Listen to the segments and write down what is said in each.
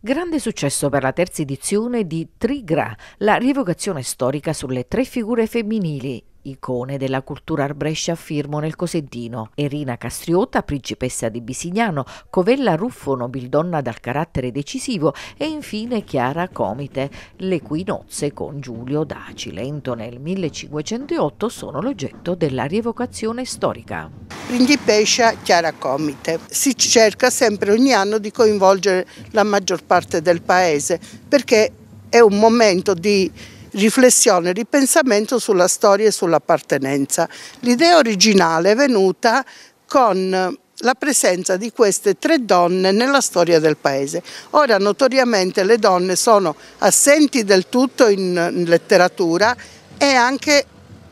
Grande successo per la terza edizione di Trigra, la rievocazione storica sulle tre figure femminili icone della cultura arbrescia firmo nel Cosentino. Erina Castriota, principessa di Bisignano, Covella Ruffo, nobildonna dal carattere decisivo e infine Chiara Comite, le cui nozze con Giulio da Cilento nel 1508 sono l'oggetto della rievocazione storica. Principescia Chiara Comite. Si cerca sempre ogni anno di coinvolgere la maggior parte del paese perché è un momento di riflessione, ripensamento sulla storia e sull'appartenenza. L'idea originale è venuta con la presenza di queste tre donne nella storia del paese. Ora notoriamente le donne sono assenti del tutto in letteratura e anche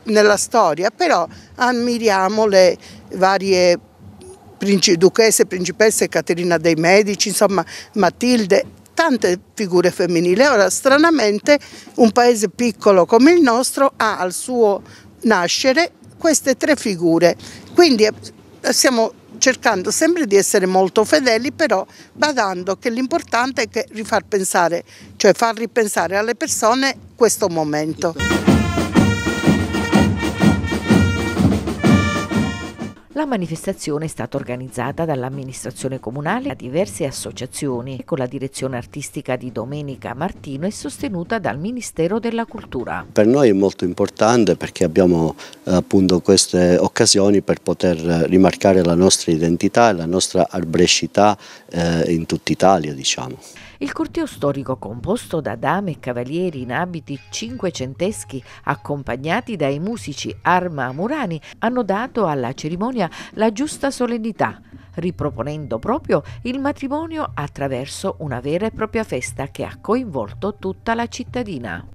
nella storia, però ammiriamo le varie duchesse, principesse, Caterina dei Medici, insomma Matilde, tante figure femminili. Ora stranamente un paese piccolo come il nostro ha al suo nascere queste tre figure, quindi eh, stiamo cercando sempre di essere molto fedeli, però badando che l'importante è che rifar pensare, cioè far ripensare alle persone questo momento. manifestazione è stata organizzata dall'amministrazione comunale a diverse associazioni con la direzione artistica di Domenica Martino e sostenuta dal Ministero della Cultura. Per noi è molto importante perché abbiamo eh, appunto queste occasioni per poter rimarcare la nostra identità e la nostra arbrescità eh, in tutta Italia diciamo. Il corteo storico composto da dame e cavalieri in abiti cinquecenteschi accompagnati dai musici Arma Murani hanno dato alla cerimonia la giusta solennità, riproponendo proprio il matrimonio attraverso una vera e propria festa che ha coinvolto tutta la cittadina.